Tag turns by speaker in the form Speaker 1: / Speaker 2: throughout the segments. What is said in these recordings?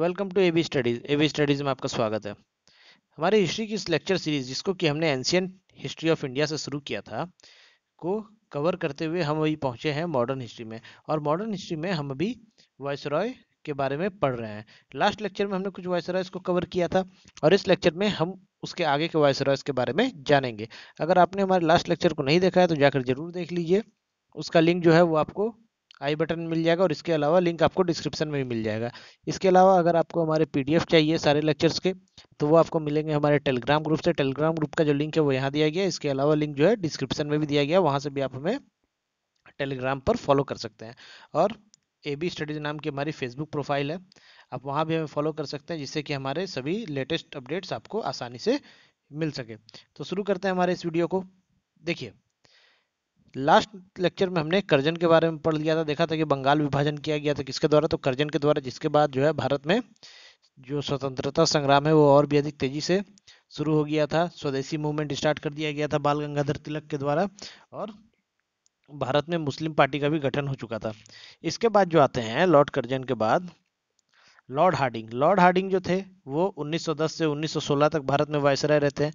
Speaker 1: welcome to AB studies AB studies में आपका स्वागत है हमारी हिस्ट्री की इस लेक्चर सीरीज जिसको कि हमने एंशियंट हिस्ट्री ऑफ इंडिया से शुरू किया था को कवर करते हुए हम अभी पहुंचे हैं मॉडर्न हिस्ट्री में और मॉडर्न हिस्ट्री में हम अभी वॉइस रॉय के बारे में पढ़ रहे हैं लास्ट लेक्चर में हमने कुछ वॉइस रॉयस को कवर किया था और इस लेक्चर में हम उसके आगे के वॉइस रॉयस के बारे में जानेंगे अगर आपने हमारे लास्ट लेक्चर को नहीं देखा है तो जाकर जरूर देख लीजिए उसका लिंक जो है वो आपको आई बटन मिल जाएगा और इसके अलावा लिंक आपको डिस्क्रिप्शन में भी मिल जाएगा इसके अलावा अगर आपको हमारे पीडीएफ चाहिए सारे लेक्चर्स के तो वो आपको मिलेंगे हमारे टेलीग्राम ग्रुप से टेलीग्राम ग्रुप का जो लिंक है वो यहाँ दिया गया इसके अलावा लिंक जो है डिस्क्रिप्शन में भी दिया गया वहाँ से भी आप हमें टेलीग्राम पर फॉलो कर सकते हैं और ए बी स्टडीज नाम की हमारी फेसबुक प्रोफाइल है आप वहाँ भी हमें फॉलो कर सकते हैं जिससे कि हमारे सभी लेटेस्ट अपडेट्स आपको आसानी से मिल सके तो शुरू करते हैं हमारे इस वीडियो को देखिए लास्ट लेक्चर में हमने करजन के बारे में पढ़ लिया था देखा था कि बंगाल विभाजन किया गया था किसके द्वारा तो करजन के द्वारा जिसके बाद जो है भारत में जो स्वतंत्रता संग्राम है वो और भी अधिक तेजी से शुरू हो गया था स्वदेशी मूवमेंट स्टार्ट कर दिया गया था बाल गंगाधर तिलक के द्वारा और भारत में मुस्लिम पार्टी का भी गठन हो चुका था इसके बाद जो आते हैं लॉर्ड करजन के बाद लॉर्ड हार्डिंग लॉर्ड हार्डिंग जो थे वो 1910 से 1916 तक भारत में वायसराय रहते हैं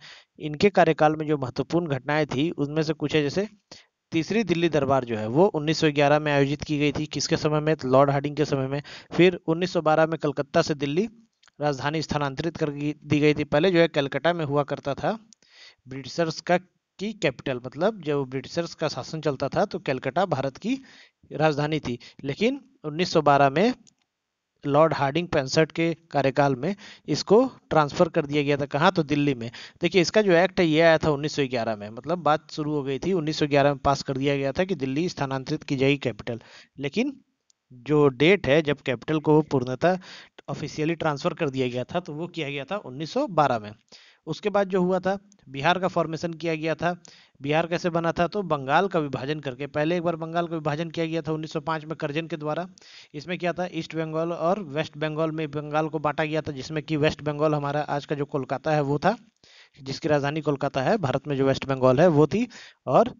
Speaker 1: इनके कार्यकाल में जो महत्वपूर्ण घटनाएं थी उनमें से कुछ है जैसे तीसरी दिल्ली दरबार जो है वो 1911 में आयोजित की गई थी किसके समय में लॉर्ड हार्डिंग के समय में फिर 1912 में कलकत्ता से दिल्ली राजधानी स्थानांतरित कर दी गई थी पहले जो है कलकत्ता में हुआ करता था ब्रिटिशर्स का की कैपिटल मतलब जब ब्रिटिशर्स का शासन चलता था तो कलकत्ता भारत की राजधानी थी लेकिन 1912 में लॉर्ड हार्डिंग पैंसठ के कार्यकाल में इसको ट्रांसफर कर दिया गया था कहाँ तो दिल्ली में देखिए इसका जो एक्ट है ये आया था 1911 में मतलब बात शुरू हो गई थी 1911 में पास कर दिया गया था कि दिल्ली स्थानांतरित की जाएगी कैपिटल लेकिन जो डेट है जब कैपिटल को पूर्णतः ऑफिशियली ट्रांसफर कर दिया गया था तो वो किया गया था 1912 में उसके बाद जो हुआ था बिहार का फॉर्मेशन किया गया था बिहार कैसे बना था तो बंगाल का विभाजन करके पहले एक बार बंगाल का विभाजन किया गया था 1905 में करजन के द्वारा इसमें क्या था ईस्ट बंगाल और वेस्ट बंगाल में बंगाल को बांटा गया था जिसमें कि वेस्ट बंगाल हमारा आज का जो कोलकाता है वो था जिसकी राजधानी कोलकाता है भारत में जो वेस्ट बंगाल है वो थी और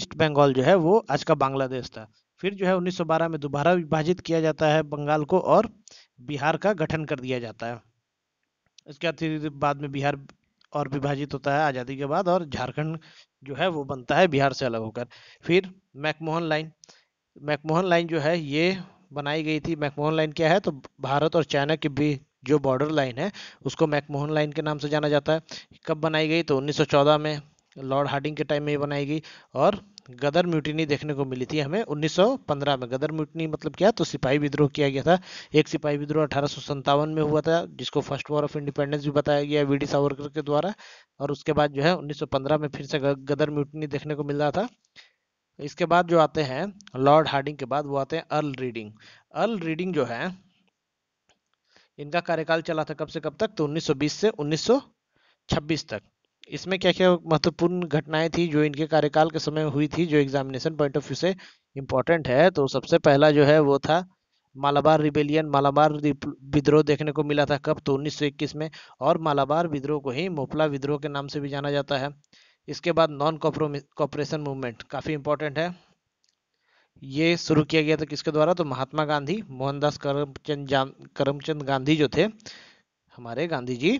Speaker 1: ईस्ट बंगाल जो है वो आज का बांग्लादेश था फिर जो है 1912 में दोबारा विभाजित किया जाता है बंगाल को और बिहार का गठन कर दिया जाता है इसके बाद बाद में बिहार और विभाजित होता है आज़ादी के बाद और झारखंड जो है वो बनता है बिहार से अलग होकर फिर मैकमोहन लाइन मैकमोहन लाइन जो है ये बनाई गई थी मैकमोहन लाइन क्या है तो भारत और चाइना के बीच जो बॉर्डर लाइन है उसको मैकमोहन लाइन के नाम से जाना जाता है कब बनाई गई तो 1914 में लॉर्ड हार्डिंग के टाइम में ये बनाई गई और गदर म्यूटिनी देखने को मिली थी हमें 1915 में गदर म्यूटिनी मतलब क्या तो सिपाही विद्रोह किया गया था एक सिपाही विद्रोह अठारह में हुआ था जिसको फर्स्ट वॉर ऑफ इंडिपेंडेंस भी बताया गया वी डी सावरकर के द्वारा और उसके बाद जो है 1915 में फिर से गदर म्यूटिनी देखने को मिल रहा था इसके बाद जो आते हैं लॉर्ड हार्डिंग के बाद वो आते हैं अर्ल रीडिंग अर्ल रीडिंग जो है इनका कार्यकाल चला था कब से कब तक तो उन्नीस से उन्नीस तक इसमें क्या क्या महत्वपूर्ण घटनाएं थी जो इनके कार्यकाल के समय हुई थी जो एग्जामिनेशन पॉइंट ऑफ व्यू से इम्पोर्टेंट है तो सबसे पहला जो है वो था मालाबार रिबेलियन मालाबार विद्रोह देखने को मिला था कब तो 1921 में और मालाबार विद्रोह को ही मोपला विद्रोह के नाम से भी जाना जाता है इसके बाद नॉन कॉपरेशन मूवमेंट काफ़ी इंपॉर्टेंट है ये शुरू किया गया था किसके द्वारा तो महात्मा गांधी मोहनदास करमचंद करमचंद गांधी जो थे हमारे गांधी जी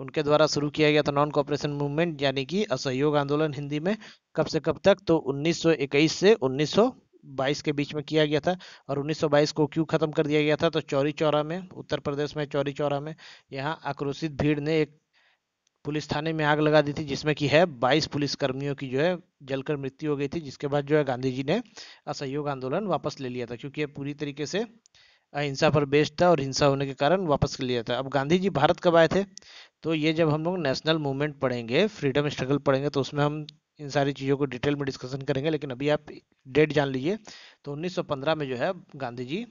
Speaker 1: उनके द्वारा शुरू किया गया था नॉन कॉपरेशन मूवमेंट यानी कि असहयोग आंदोलन हिंदी में कब से कब तक तो 1921 से 1922 के बीच में किया गया था और 1922 को क्यों खत्म कर दिया गया था तो चौरी चौरा में उत्तर प्रदेश में चौरी चौरा में यहाँ आक्रोशित भीड़ ने एक पुलिस थाने में आग लगा दी थी जिसमें कि है 22 पुलिस कर्मियों की जो है जलकर मृत्यु हो गई थी जिसके बाद जो है गांधी जी ने असहयोग आंदोलन वापस ले लिया था क्योंकि ये पूरी तरीके से हिंसा पर बेस्ड था और हिंसा होने के कारण वापस लिया था अब गांधी जी भारत कब आए थे तो ये जब हम लोग नेशनल मूवमेंट पढ़ेंगे फ्रीडम स्ट्रगल पढ़ेंगे तो उसमें हम इन सारी चीज़ों को डिटेल में डिस्कशन करेंगे लेकिन अभी आप डेट जान लीजिए तो 1915 में जो है गांधी जी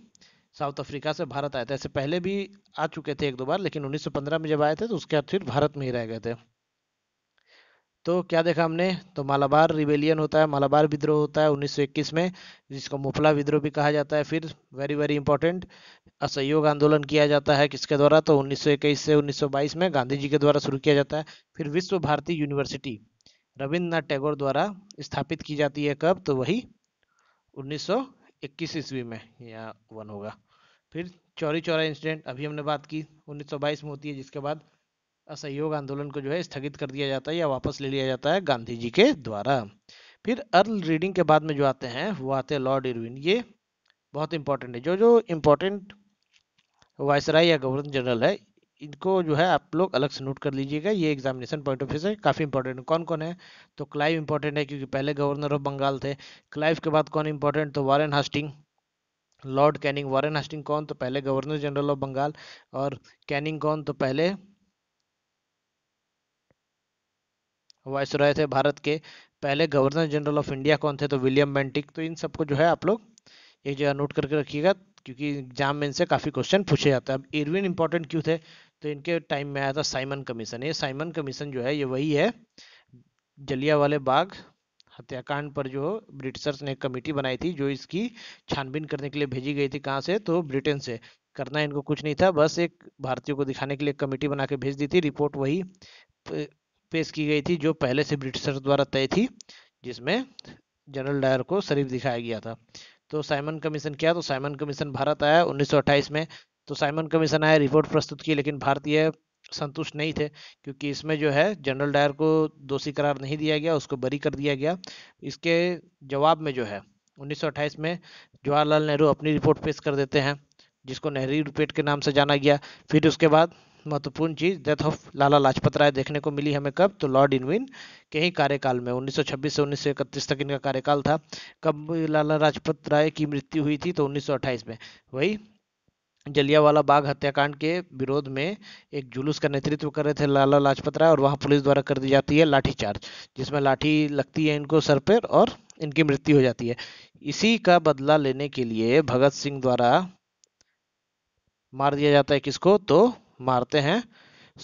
Speaker 1: साउथ अफ्रीका से भारत आए थे ऐसे पहले भी आ चुके थे एक दो बार लेकिन 1915 में जब आए थे तो उसके बाद फिर भारत में ही रह गए थे तो क्या देखा हमने तो मालाबार रिवेलियन होता है मालाबार विद्रोह होता है 1921 में जिसको मुफला विद्रोह भी कहा जाता है फिर वेरी वेरी इंपॉर्टेंट असहयोग आंदोलन किया जाता है किसके द्वारा तो 1921 से 1922 में गांधी जी के द्वारा शुरू किया जाता है फिर विश्व भारती यूनिवर्सिटी रविन्द्रनाथ टैगोर द्वारा स्थापित की जाती है कब तो वही उन्नीस ईस्वी में यहाँ वन होगा फिर चौरी चौरा इंसिडेंट अभी हमने बात की उन्नीस में होती है जिसके बाद असहयोग आंदोलन को जो है स्थगित कर दिया जाता है या वापस ले लिया जाता है गांधी जी के द्वारा फिर अर्ल रीडिंग के बाद में जो आते हैं वो आते हैं लॉर्ड इरविन ये बहुत इंपॉर्टेंट है जो जो इम्पोर्टेंट वायसराय या गवर्नर जनरल है इनको जो है आप लोग अलग से नोट कर लीजिएगा ये एग्जामिनेशन पॉइंट ऑफ व्यू से काफ़ी इंपॉर्टेंट कौन कौन है तो क्लाइव इंपॉर्टेंट है क्योंकि पहले गवर्नर ऑफ बंगाल थे क्लाइव के बाद कौन इंपॉर्टेंट तो Warren Hasting Lord Canning Warren Hasting कौन तो पहले गवर्नर जनरल ऑफ बंगाल और कैनिंग कौन तो पहले वायसराय थे भारत के पहले गवर्नर जनरल ऑफ इंडिया कौन थे तो विलियम बेंटिक तो इन सबको जो है आप लोग एक जगह नोट करके रखिएगा क्योंकि एग्जाम में इनसे काफ़ी क्वेश्चन पूछे जाते हैं अब इरविन इंपॉर्टेंट क्यों थे तो इनके टाइम में आया था साइमन कमीशन ये साइमन कमीशन जो है ये वही है जलिया वाले बाग हत्याकांड पर जो ब्रिटिशर्स ने एक कमेटी बनाई थी जो इसकी छानबीन करने के लिए भेजी गई थी कहाँ से तो ब्रिटेन से करना इनको कुछ नहीं था बस एक भारतीयों को दिखाने के लिए कमेटी बना के भेज दी थी रिपोर्ट वही पेश की गई थी जो पहले से ब्रिटिशर्स द्वारा तय थी जिसमें जनरल डायर को शरीफ दिखाया गया था तो साइमन कमीशन क्या तो साइमन कमीशन भारत आया 1928 में तो साइमन कमीशन आया रिपोर्ट प्रस्तुत की लेकिन भारतीय संतुष्ट नहीं थे क्योंकि इसमें जो है जनरल डायर को दोषी करार नहीं दिया गया उसको बरी कर दिया गया इसके जवाब में जो है 1928 में जवाहरलाल नेहरू अपनी रिपोर्ट पेश कर देते हैं जिसको नेहरू रिपोर्ट के नाम से जाना गया फिर उसके बाद महत्वपूर्ण चीज डेथ ऑफ लाला लाजपत राय देखने को मिली हमें कब तो लॉर्ड इनविन के ही कार्यकाल में 1926 से 1931 तक इनका कार्यकाल था कब लाला लाजपत राय की मृत्यु हुई थी तो 1928 में वही जलियावाला बाग हत्याकांड के विरोध में एक जुलूस का नेतृत्व कर रहे थे लाला लाजपत राय और वहाँ पुलिस द्वारा कर दी जाती है लाठीचार्ज जिसमें लाठी लगती है इनको सर पर और इनकी मृत्यु हो जाती है इसी का बदला लेने के लिए भगत सिंह द्वारा मार दिया जाता है किसको तो मारते हैं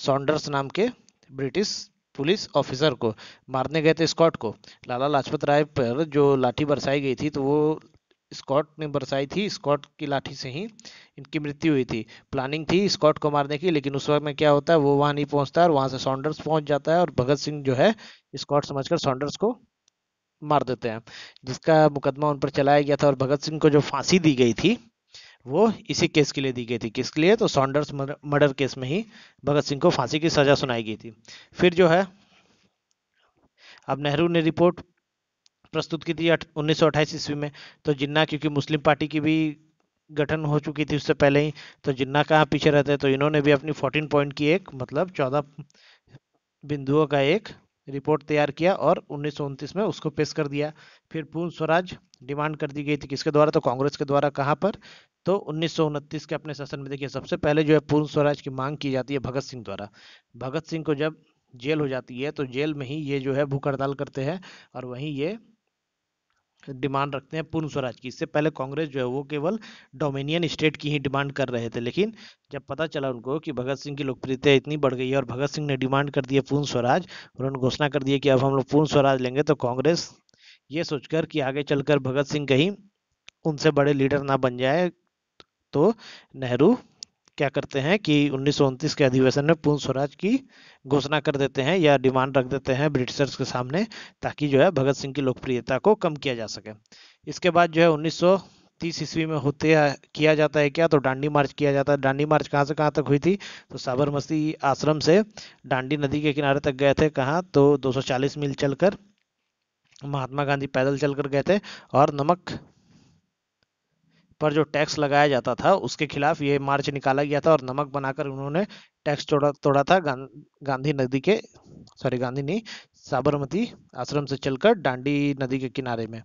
Speaker 1: सॉन्डर्स नाम के ब्रिटिश पुलिस ऑफिसर को मारने गए थे स्कॉट को लाला लाजपत राय पर जो लाठी बरसाई गई थी तो वो स्कॉट ने बरसाई थी स्कॉट की लाठी से ही इनकी मृत्यु हुई थी प्लानिंग थी स्कॉट को मारने की लेकिन उस वक्त में क्या होता है वो वहाँ नहीं पहुँचता और वहाँ से सॉन्डर्स पहुँच जाता है और भगत सिंह जो है स्कॉट समझकर सॉन्डर्स को मार देते हैं जिसका मुकदमा उन पर चलाया गया था और भगत सिंह को जो फांसी दी गई थी वो इसी केस के लिए दी गई थी किसके लिए तो सॉन्डर्स मर्डर केस में ही भगत सिंह को फांसी की सजा सुनाई गई थी फिर जो है अब नेहरू ने रिपोर्ट प्रस्तुत की थी उन्नीस ईस्वी में तो जिन्ना क्योंकि मुस्लिम पार्टी की भी गठन हो चुकी थी उससे पहले ही तो जिन्ना कहाँ पीछे रहते तो इन्होंने भी अपनी 14 पॉइंट की एक मतलब 14 बिंदुओं का एक रिपोर्ट तैयार किया और उन्नीस में उसको पेश कर दिया फिर पूर्ण स्वराज डिमांड कर दी गई थी किसके द्वारा तो कांग्रेस के द्वारा कहाँ पर तो उन्नीस के अपने शासन में देखिए सबसे पहले जो है पूर्ण स्वराज की मांग की जाती है भगत सिंह द्वारा भगत सिंह को जब जेल हो जाती है तो जेल में ही ये जो है भूख हड़ताल करते हैं और वहीं ये डिमांड रखते हैं पूर्ण स्वराज की इससे पहले कांग्रेस जो है वो केवल डोमिनियन स्टेट की ही डिमांड कर रहे थे लेकिन जब पता चला उनको कि भगत सिंह की लोकप्रियता इतनी बढ़ गई है और भगत सिंह ने डिमांड कर दी है पूर्ण स्वराज उन्होंने घोषणा कर दी कि अब हम लोग पूर्ण स्वराज लेंगे तो कांग्रेस ये सोचकर कि आगे चलकर भगत सिंह कहीं उनसे बड़े लीडर ना बन जाए तो नेहरू क्या करते हैं कि उन्नीस के अधिवेशन में पूर्ण स्वराज की घोषणा कर देते हैं या डिमांड रख देते हैं ब्रिटिशर्स के सामने ताकि जो है भगत सिंह की लोकप्रियता को कम किया जा सके इसके बाद जो है उन्नीस तीस ईस्वी में होते किया जाता है क्या तो डांडी मार्च किया जाता है डांडी मार्च कहाँ से कहाँ तक हुई थी तो साबरमती आश्रम से डांडी नदी के किनारे तक गए थे कहाँ तो 240 मील चलकर महात्मा गांधी पैदल चलकर गए थे और नमक पर जो टैक्स लगाया जाता था उसके खिलाफ ये मार्च निकाला गया था और नमक बनाकर उन्होंने टैक्स तोड़ा तोड़ा था गां, गांधी नदी के सॉरी गांधी नहीं साबरमती आश्रम से चलकर डांडी नदी के किनारे में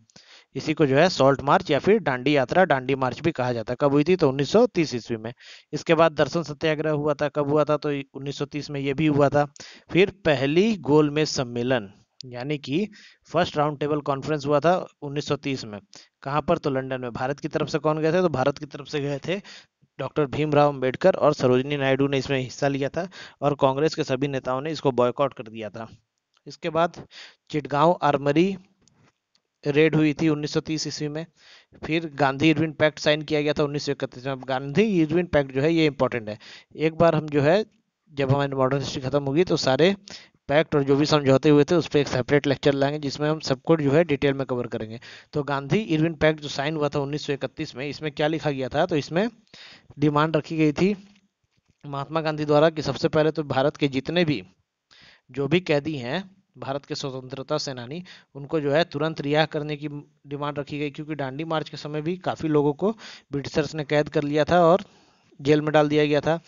Speaker 1: इसी को जो है सॉल्ट मार्च या फिर डांडी यात्रा डांडी मार्च भी कहा जाता है कब हुई थी तो 1930 ईस्वी में इसके बाद दर्शन सत्याग्रह हुआ था कब हुआ था तो 1930 में यह भी हुआ था फिर पहली गोलमेज सम्मेलन यानी कि फर्स्ट राउंड टेबल कॉन्फ्रेंस हुआ था 1930 में कहाँ पर तो लंदन में भारत की तरफ से कौन गए थे तो भारत की तरफ से गए थे डॉक्टर भीमराव अंबेडकर और सरोजनी नायडू ने इसमें हिस्सा लिया था और कांग्रेस के सभी नेताओं ने इसको बॉयकॉट कर दिया था इसके बाद चिटगांव आर्मरी रेड हुई थी 1930 ईस्वी में फिर गांधी इरविन पैक्ट साइन किया गया था 1931 में गांधी इरविन पैक्ट जो है ये इंपॉर्टेंट है एक बार हम जो है जब हमारी मॉडर्न हिस्ट्री खत्म होगी तो सारे पैक्ट और जो भी समझौते हुए थे उस पर एक सेपरेट लेक्चर लाएंगे जिसमें हम सबको जो है डिटेल में कवर करेंगे तो गांधी इरविन पैक्ट जो साइन हुआ था 1931 में इसमें क्या लिखा गया था तो इसमें डिमांड रखी गई थी महात्मा गांधी द्वारा कि सबसे पहले तो भारत के जितने भी जो भी कैदी हैं भारत के स्वतंत्रता सेनानी उनको जो है तुरंत रिहा करने की डिमांड रखी गई क्योंकि डांडी मार्च के समय भी काफ़ी लोगों को ब्रिटिशर्स ने कैद कर लिया था और जेल में डाल दिया गया था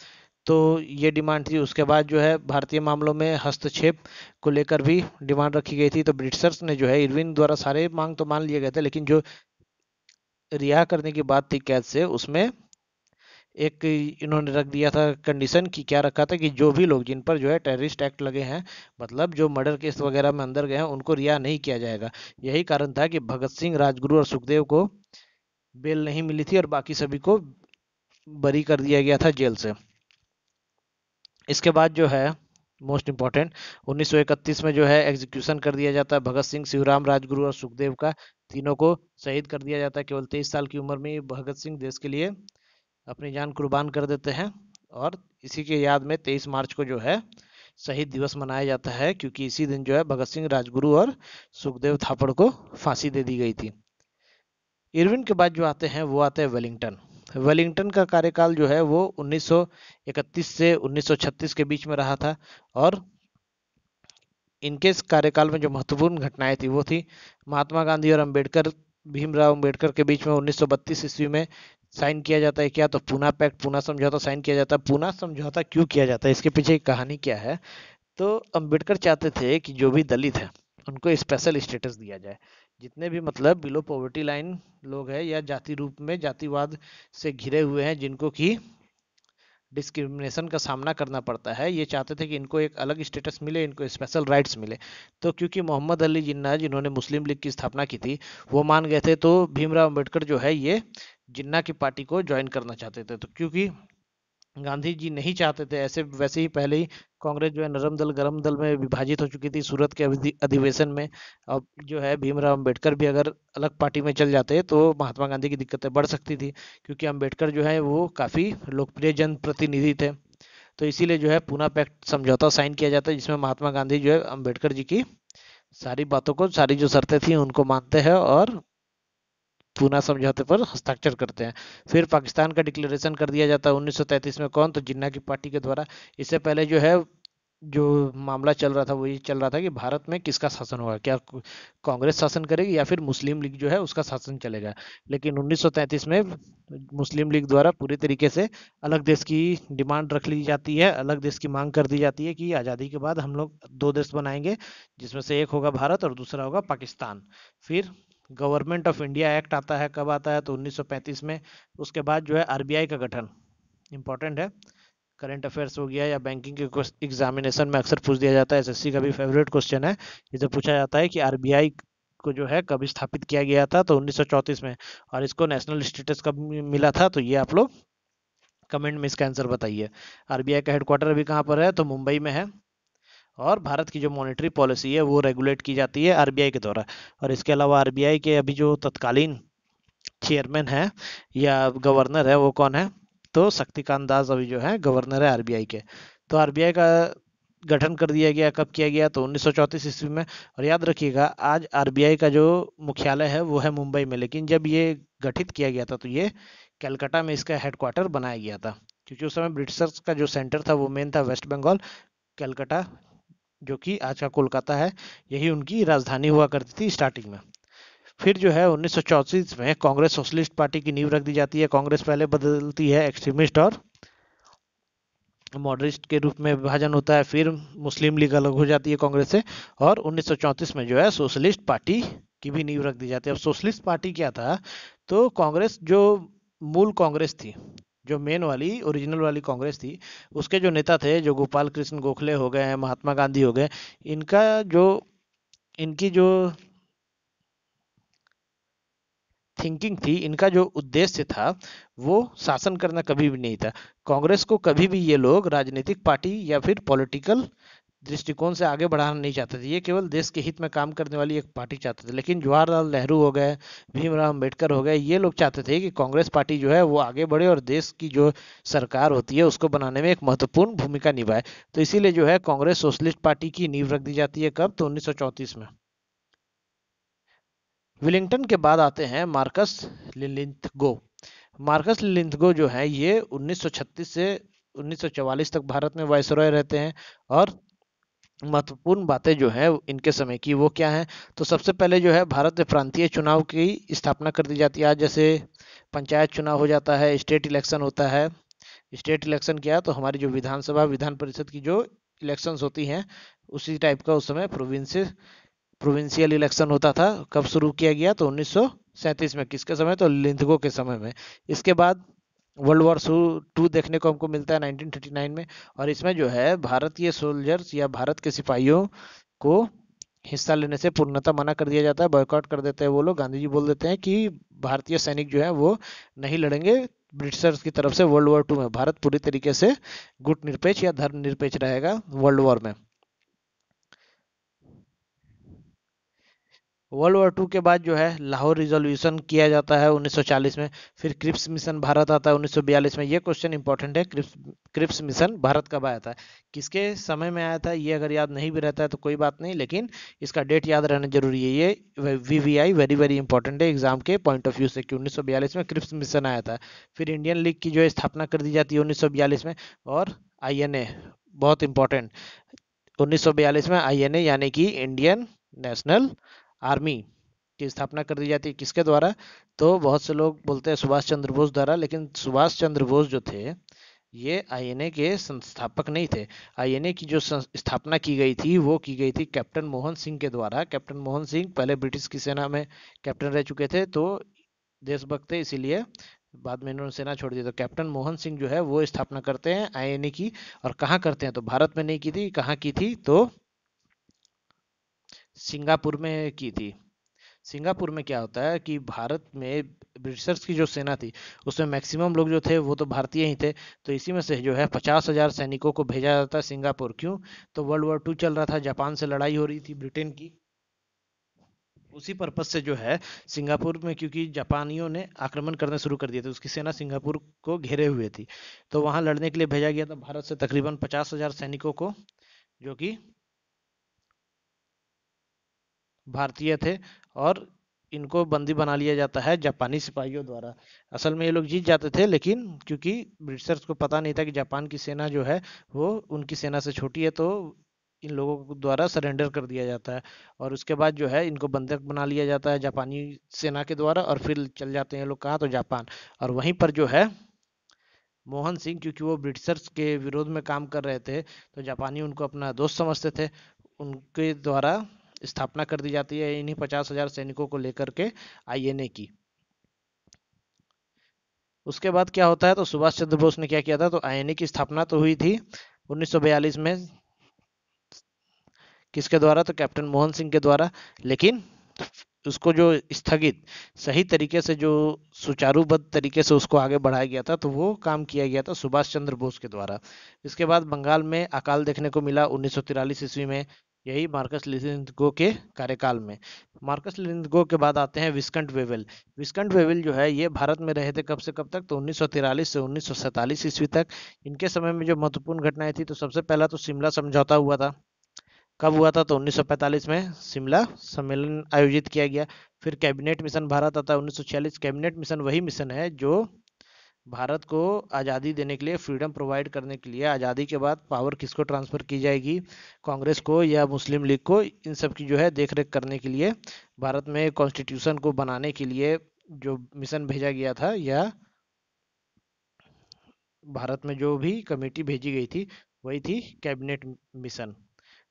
Speaker 1: तो ये डिमांड थी उसके बाद जो है भारतीय मामलों में हस्तक्षेप को लेकर भी डिमांड रखी गई थी तो ब्रिटिशर्स ने जो है इरविन द्वारा सारे मांग तो मान लिए गए थे लेकिन जो रिहा करने की बात थी कैद से उसमें एक इन्होंने रख दिया था कंडीशन कि क्या रखा था कि जो भी लोग जिन पर जो है टेररिस्ट एक्ट लगे हैं मतलब जो मर्डर केस वगैरह में अंदर गए हैं उनको रिहा नहीं किया जाएगा यही कारण था कि भगत सिंह राजगुरु और सुखदेव को बेल नहीं मिली थी और बाकी सभी को बरी कर दिया गया था जेल से इसके बाद जो है मोस्ट इम्पॉर्टेंट 1931 में जो है एग्जीक्यूशन कर दिया जाता है भगत सिंह शिवराम राजगुरु और सुखदेव का तीनों को शहीद कर दिया जाता है केवल तेईस साल की उम्र में भगत सिंह देश के लिए अपनी जान कुर्बान कर देते हैं और इसी के याद में तेईस मार्च को जो है शहीद दिवस मनाया जाता है क्योंकि इसी दिन जो है भगत सिंह राजगुरु और सुखदेव थापड़ को फांसी दे दी गई थी इरविन के बाद जो आते हैं वो आते हैं वेलिंगटन वेलिंगटन का कार्यकाल जो है वो 1931 से 1936 के बीच में रहा था और इनके कार्यकाल में जो महत्वपूर्ण घटनाएं थी वो थी महात्मा गांधी और अंबेडकर भीमराव अंबेडकर के बीच में 1932 ईस्वी में साइन किया जाता है क्या तो पूना पैक्ट पूना समझौता साइन किया जाता है पूना समझौता क्यों किया जाता है इसके पीछे एक कहानी क्या है तो अंबेडकर चाहते थे कि जो भी दलित है उनको स्पेशल स्टेटस दिया जाए जितने भी मतलब बिलो पॉवर्टी लाइन लोग हैं या जाति रूप में जातिवाद से घिरे हुए हैं जिनको कि डिस्क्रिमिनेशन का सामना करना पड़ता है ये चाहते थे कि इनको एक अलग स्टेटस मिले इनको स्पेशल राइट्स मिले तो क्योंकि मोहम्मद अली जिन्ना जिन्होंने मुस्लिम लीग की स्थापना की थी वो मान गए थे तो भीमराव अम्बेडकर जो है ये जिन्ना की पार्टी को ज्वाइन करना चाहते थे तो क्योंकि गांधी जी नहीं चाहते थे ऐसे वैसे ही पहले ही कांग्रेस जो है नरम दल गरम दल में विभाजित हो चुकी थी सूरत के अधिवेशन में अब जो है भीमराव अंबेडकर भी अगर अलग पार्टी में चल जाते तो महात्मा गांधी की दिक्कतें बढ़ सकती थी क्योंकि अंबेडकर जो है वो काफ़ी लोकप्रिय जनप्रतिनिधि थे तो इसीलिए जो है पूना पैक्ट समझौता साइन किया जाता है जिसमें महात्मा गांधी जो है अम्बेडकर जी की सारी बातों को सारी जो शर्तें थी उनको मानते हैं और पूना समझौते पर हस्ताक्षर करते हैं फिर पाकिस्तान का डिक्लेरेशन कर दिया जाता है उन्नीस में कौन तो जिन्ना की पार्टी के द्वारा इससे पहले जो है जो मामला चल रहा था वो ये चल रहा था कि भारत में किसका शासन होगा क्या कांग्रेस शासन करेगी या फिर मुस्लिम लीग जो है उसका शासन चलेगा लेकिन 1933 में मुस्लिम लीग द्वारा पूरे तरीके से अलग देश की डिमांड रख ली जाती है अलग देश की मांग कर दी जाती है कि आज़ादी के बाद हम लोग दो देश बनाएंगे जिसमें से एक होगा भारत और दूसरा होगा पाकिस्तान फिर गवर्नमेंट ऑफ इंडिया एक्ट आता है कब आता है तो 1935 में उसके बाद जो है आरबीआई का गठन इंपॉर्टेंट है करंट अफेयर्स हो गया या बैंकिंग के एग्जामिनेशन में अक्सर पूछ दिया जाता है एस का भी फेवरेट क्वेश्चन है इसे पूछा जाता है कि आरबीआई को जो है कब स्थापित किया गया था तो उन्नीस में और इसको नेशनल स्टेटस कब मिला था तो ये आप लोग कमेंट में इसका आंसर बताइए आरबीआई का हेडक्वार्टर अभी कहाँ पर है तो मुंबई में है और भारत की जो मॉनेटरी पॉलिसी है वो रेगुलेट की जाती है आरबीआई के द्वारा और इसके अलावा आरबीआई के अभी जो तत्कालीन चेयरमैन है या गवर्नर है वो कौन है तो शक्तिकांत दास अभी जो है गवर्नर है आरबीआई के तो आरबीआई का गठन कर दिया गया कब किया गया तो उन्नीस ईस्वी में और याद रखिएगा आज आरबीआई का जो मुख्यालय है वो है मुंबई में लेकिन जब ये गठित किया गया था तो ये कैलकाटा में इसका हेडक्वार्टर बनाया गया था क्योंकि उस समय ब्रिटिशर्स का जो सेंटर था वो मेन था वेस्ट बंगाल कलकत्ता जो कि आज का कोलकाता है यही उनकी राजधानी हुआ करती थी स्टार्टिंग में फिर जो है उन्नीस में कांग्रेस सोशलिस्ट पार्टी की नींव रख दी जाती है कांग्रेस पहले बदलती है एक्सट्रीमिस्ट और मॉडरिस्ट के रूप में विभाजन होता है फिर मुस्लिम लीग अलग हो जाती है कांग्रेस से और उन्नीस में जो है सोशलिस्ट पार्टी की भी नींव रख दी जाती है अब सोशलिस्ट पार्टी क्या था तो कांग्रेस जो मूल कांग्रेस थी जो मेन वाली ओरिजिनल वाली कांग्रेस थी उसके जो नेता थे जो गोपाल कृष्ण गोखले हो गए हैं महात्मा गांधी हो गए इनका जो इनकी जो थिंकिंग थी इनका जो उद्देश्य था वो शासन करना कभी भी नहीं था कांग्रेस को कभी भी ये लोग राजनीतिक पार्टी या फिर पॉलिटिकल दृष्टिकोण से आगे बढ़ाना नहीं चाहते थे ये केवल देश के हित में काम करने वाली एक पार्टी चाहते थे लेकिन जवाहरलाल नेहरू हो गए भीमराव अम्बेडकर हो गए ये लोग चाहते थे कि कांग्रेस पार्टी जो है वो आगे बढ़े और देश की जो सरकार होती है उसको बनाने में एक महत्वपूर्ण भूमिका निभाए तो इसीलिए जो है कांग्रेस सोशलिस्ट पार्टी की नींव रख दी जाती है कब तो उन्नीस में विलिंगटन के बाद आते हैं मार्कस लिलिंथगो मार्कस लिलिंथगो जो है ये 1936 से 1944 तक भारत में वायसराय रहते हैं और महत्वपूर्ण बातें जो है इनके समय की वो क्या है तो सबसे पहले जो है भारत में प्रांतीय चुनाव की स्थापना कर दी जाती है आज जैसे पंचायत चुनाव हो जाता है स्टेट इलेक्शन होता है स्टेट इलेक्शन क्या तो हमारी जो विधानसभा विधान परिषद की जो इलेक्शंस होती हैं उसी टाइप का उस समय प्रोविंस प्रोविंशियल इलेक्शन होता था कब शुरू किया गया तो उन्नीस में किसके समय तो लिंथगो के समय में इसके बाद वर्ल्ड वॉर टू देखने को हमको मिलता है 1939 में और इसमें जो है भारतीय सोल्जर्स या भारत के सिपाहियों को हिस्सा लेने से पूर्णतः मना कर दिया जाता है बॉयकॉट कर देते हैं वो लोग गांधी जी बोल देते हैं कि भारतीय सैनिक जो है वो नहीं लड़ेंगे ब्रिटिशर्स की तरफ से वर्ल्ड वॉर टू में भारत पूरी तरीके से गुट निरपेक्ष या धर्म निरपेक्ष रहेगा वर्ल्ड वॉर में वर्ल्ड वॉर टू के बाद जो है लाहौर रिजोल्यूशन किया जाता है 1940 में फिर क्रिप्स मिशन भारत आता है 1942 में ये क्वेश्चन इंपॉर्टेंट है क्रिप्स क्रिप्स मिशन भारत कब आया था किसके समय में आया था ये अगर याद नहीं भी रहता है तो कोई बात नहीं लेकिन इसका डेट याद रहना जरूरी है ये V V I very very important है एग्जाम के पॉइंट ऑफ व्यू से कि उन्नीस में क्रिप्स मिशन आया था फिर इंडियन लीग की जो है स्थापना कर दी जाती है उन्नीस में और आई बहुत इंपॉर्टेंट उन्नीस में आई यानी कि इंडियन नेशनल आर्मी की स्थापना कर दी जाती है किसके द्वारा तो बहुत से लोग बोलते हैं सुभाष चंद्र बोस द्वारा लेकिन सुभाष चंद्र बोस जो थे ये आईएनए के संस्थापक नहीं थे आईएनए की जो स्थापना की गई थी वो की गई थी कैप्टन मोहन सिंह के द्वारा कैप्टन मोहन सिंह पहले ब्रिटिश की सेना में कैप्टन रह चुके थे तो देशभक्त थे इसीलिए बाद में इन्होंने सेना छोड़ दी तो कैप्टन मोहन सिंह जो है वो स्थापना करते हैं आईएनए की और कहाँ करते हैं तो भारत में नहीं की थी कहाँ की थी तो सिंगापुर में की थी सिंगापुर में क्या होता है कि भारत में ब्रिटिशर्स की जो सेना थी उसमें मैक्सिमम लोग जो थे वो तो भारतीय ही थे तो इसी में से जो है पचास हजार सैनिकों को भेजा जाता सिंगापुर क्यों तो वर्ल्ड वॉर टू चल रहा था जापान से लड़ाई हो रही थी ब्रिटेन की उसी पर्पज से जो है सिंगापुर में क्योंकि जापानियों ने आक्रमण करने शुरू कर दिया था उसकी सेना सिंगापुर को घेरे हुए थी तो वहां लड़ने के लिए भेजा गया था भारत से तकरीबन पचास हजार सैनिकों को जो कि भारतीय थे और इनको बंदी बना लिया जाता है जापानी सिपाहियों द्वारा असल में ये लोग जीत जाते थे लेकिन क्योंकि ब्रिटिशर्स को पता नहीं था कि जापान की सेना जो है वो उनकी सेना से छोटी है तो इन लोगों द्वारा सरेंडर कर दिया जाता है और उसके बाद जो है इनको बंधक बना लिया जाता है जापानी सेना के द्वारा और फिर चल जाते हैं लोग कहाँ तो जापान और वहीं पर जो है मोहन सिंह क्योंकि वो ब्रिटिशर्स के विरोध में काम कर रहे थे तो जापानी उनको अपना दोस्त समझते थे उनके द्वारा स्थापना कर दी जाती है इन्हीं पचास हजार सैनिकों को लेकर के आईएनए की उसके बाद क्या होता है तो सुभाष चंद्र बोस ने क्या किया था तो आईएनए की स्थापना तो हुई थी 1942 में किसके द्वारा तो कैप्टन मोहन सिंह के द्वारा लेकिन उसको जो स्थगित सही तरीके से जो सुचारूबद्ध तरीके से उसको आगे बढ़ाया गया था तो वो काम किया गया था सुभाष चंद्र बोस के द्वारा इसके बाद बंगाल में अकाल देखने को मिला उन्नीस ईस्वी में यही मार्कस लिथिनगो के कार्यकाल में मार्कस लिथिनगो के बाद आते हैं विस्कंट वेवेल विस्कंट वेवेल जो है ये भारत में रहे थे कब से कब तक तो उन्नीस से उन्नीस ईस्वी तक इनके समय में जो महत्वपूर्ण घटनाएं थी तो सबसे पहला तो शिमला समझौता हुआ था कब हुआ था तो 1945 में शिमला सम्मेलन आयोजित किया गया फिर कैबिनेट मिशन भारत आता है 1946 कैबिनेट मिशन वही मिशन है जो भारत को आज़ादी देने के लिए फ्रीडम प्रोवाइड करने के लिए आज़ादी के बाद पावर किसको ट्रांसफ़र की जाएगी कांग्रेस को या मुस्लिम लीग को इन सब की जो है देख रेख करने के लिए भारत में कॉन्स्टिट्यूशन को बनाने के लिए जो मिशन भेजा गया था या भारत में जो भी कमेटी भेजी गई थी वही थी कैबिनेट मिशन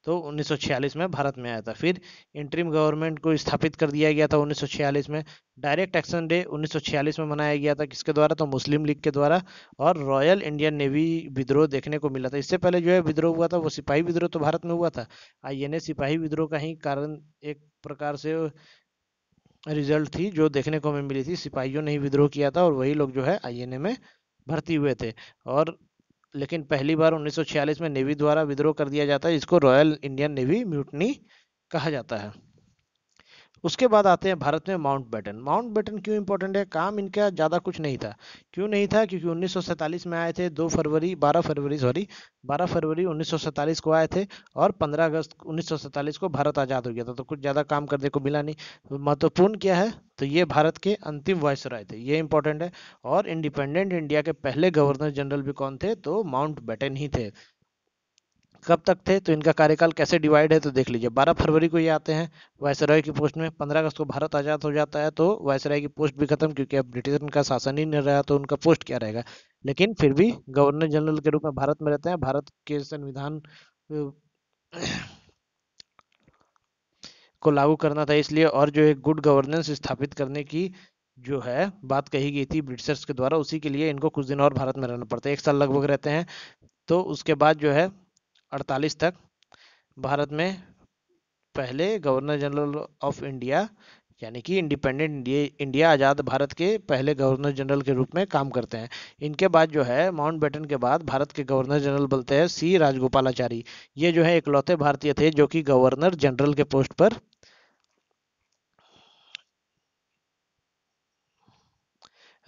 Speaker 1: तो 1946 में भारत में आया था फिर इंटरिम गवर्नमेंट को स्थापित कर दिया गया था 1946 में डायरेक्ट एक्शन डे 1946 में मनाया गया था किसके द्वारा तो मुस्लिम लीग के द्वारा और रॉयल इंडियन नेवी विद्रोह देखने को मिला था इससे पहले जो है विद्रोह हुआ था वो सिपाही विद्रोह तो भारत में हुआ था आई सिपाही विद्रोह का ही कारण एक प्रकार से रिजल्ट थी जो देखने को हमें मिली थी सिपाहियों ने ही विद्रोह किया था और वही लोग जो है आई में भर्ती हुए थे और लेकिन पहली बार 1946 में नेवी द्वारा विद्रोह कर दिया जाता है जिसको रॉयल इंडियन नेवी म्यूटनी कहा जाता है उसके बाद आते हैं भारत में माउंट बैटन माउंट बैटन क्यों इंपॉर्टेंट है काम इनका ज़्यादा कुछ नहीं था क्यों नहीं था क्योंकि उन्नीस में आए थे दो फरवरी बारह फरवरी सॉरी बारह फरवरी उन्नीस को आए थे और पंद्रह अगस्त उन्नीस को भारत आज़ाद हो गया था तो कुछ ज़्यादा काम करने को मिला नहीं महत्वपूर्ण क्या है तो ये भारत के अंतिम राय थे ये इंपॉर्टेंट है और इंडिपेंडेंट इंडिया के पहले गवर्नर जनरल भी कौन थे तो माउंट बैटन ही थे कब तक थे तो इनका कार्यकाल कैसे डिवाइड है तो देख लीजिए 12 फरवरी को ये आते हैं वायसराय की पोस्ट में 15 अगस्त को भारत आज़ाद हो जाता है तो वायसराय की पोस्ट भी खत्म क्योंकि अब ब्रिटिश का शासन ही नहीं रहा तो उनका पोस्ट क्या रहेगा लेकिन फिर भी गवर्नर जनरल के रूप में भारत में रहते हैं भारत के संविधान को लागू करना था इसलिए और जो एक गुड गवर्नेंस स्थापित करने की जो है बात कही गई थी ब्रिटिशर्स के द्वारा उसी के लिए इनको कुछ दिन और भारत में रहना पड़ता है एक साल लगभग रहते हैं तो उसके बाद जो है 1948 तक भारत में पहले गवर्नर जनरल ऑफ इंडिया यानी कि इंडिपेंडेंट इंडिया आज़ाद भारत के पहले गवर्नर जनरल के रूप में काम करते हैं इनके बाद जो है माउंट बेटन के बाद भारत के गवर्नर जनरल बनते हैं सी राजगोपालाचारी ये जो है इकलौते भारतीय थे जो कि गवर्नर जनरल के पोस्ट पर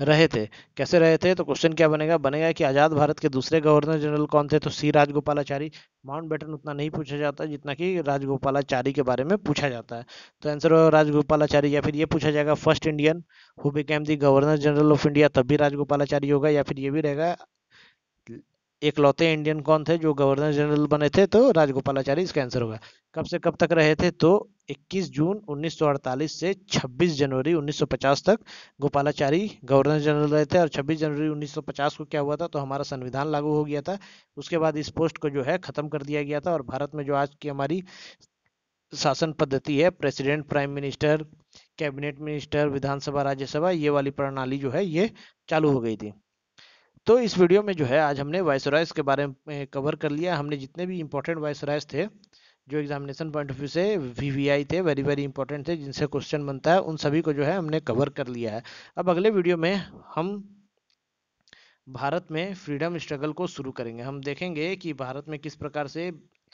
Speaker 1: रहे थे कैसे रहे थे तो क्वेश्चन क्या बनेगा बनेगा कि आज़ाद भारत के दूसरे गवर्नर जनरल कौन थे तो सी राजगोपालाचारी माउंट बेटन उतना नहीं पूछा जाता जितना कि राजगोपालाचारी के बारे में पूछा जाता है तो आंसर होगा राजगोपालाचारी या फिर ये पूछा जाएगा first Indian who became the governor general of India तब भी राजगोपालाचारी होगा या फिर ये भी रहेगा एकलौते इंडियन कौन थे जो गवर्नर जनरल बने थे तो राजगोपालाचारी इसका आंसर होगा कब से कब तक रहे थे तो 21 जून 1948 से 26 जनवरी 1950 तक गोपालाचारी गवर्नर जनरल रहे थे और 26 जनवरी 1950 को क्या हुआ था तो हमारा संविधान लागू हो गया था उसके बाद इस पोस्ट को जो है ख़त्म कर दिया गया था और भारत में जो आज की हमारी शासन पद्धति है president prime minister cabinet minister Vidhan Sabha Rajya Sabha ये वाली प्रणाली जो है ये चालू हो गई थी तो इस वीडियो में जो है आज हमने वायसरायस के बारे में कवर कर लिया हमने जितने भी इंपॉर्टेंट वायसरायस थे जो एग्जामिनेशन पॉइंट ऑफ व्यू से वीवीआई थे वेरी वेरी इंपॉर्टेंट थे जिनसे क्वेश्चन बनता है उन सभी को जो है हमने कवर कर लिया है अब अगले वीडियो में हम भारत में फ्रीडम स्ट्रगल को शुरू करेंगे हम देखेंगे कि भारत में किस प्रकार से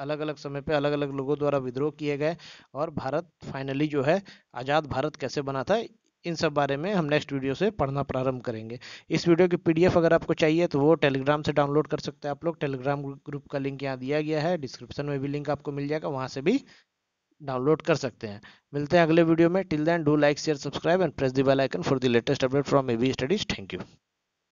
Speaker 1: अलग अलग समय पे अलग अलग लोगों द्वारा विद्रोह किए गए और भारत फाइनली जो है आज़ाद भारत कैसे बना था इन सब बारे में हम नेक्स्ट वीडियो से पढ़ना प्रारंभ करेंगे इस वीडियो की पीडीएफ अगर आपको चाहिए तो वो टेलीग्राम से डाउनलोड कर सकते हैं आप लोग टेलीग्राम ग्रुप का लिंक यहाँ दिया गया है डिस्क्रिप्शन में भी लिंक आपको मिल जाएगा वहाँ से भी डाउनलोड कर सकते हैं मिलते हैं अगले वीडियो में till then do like share subscribe and press the bell icon for the latest update from A B studies thank you